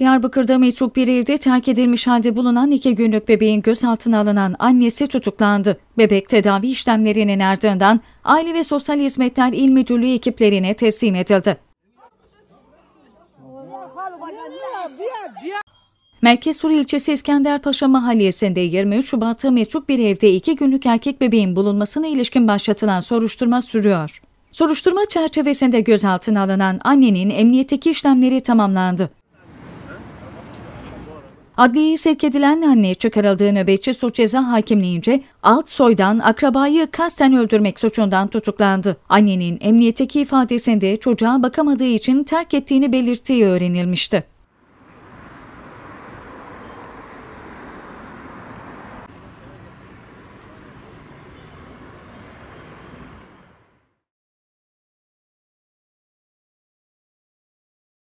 Diyarbakır'da metruk bir evde terk edilmiş halde bulunan iki günlük bebeğin gözaltına alınan annesi tutuklandı. Bebek tedavi işlemlerinin ardından Aile ve Sosyal Hizmetler İl Müdürlüğü ekiplerine teslim edildi. Merkez Sur ilçesi İskenderpaşa mahallesinde 23 Şubat'ta metruk bir evde iki günlük erkek bebeğin bulunmasına ilişkin başlatılan soruşturma sürüyor. Soruşturma çerçevesinde gözaltına alınan annenin emniyetteki işlemleri tamamlandı. Adliyeye sevk edilen anne çıkarıldığı nöbetçi suç ceza hakimliğince alt soydan akrabayı kasten öldürmek suçundan tutuklandı. Annenin emniyetteki ifadesinde çocuğa bakamadığı için terk ettiğini belirttiği öğrenilmişti.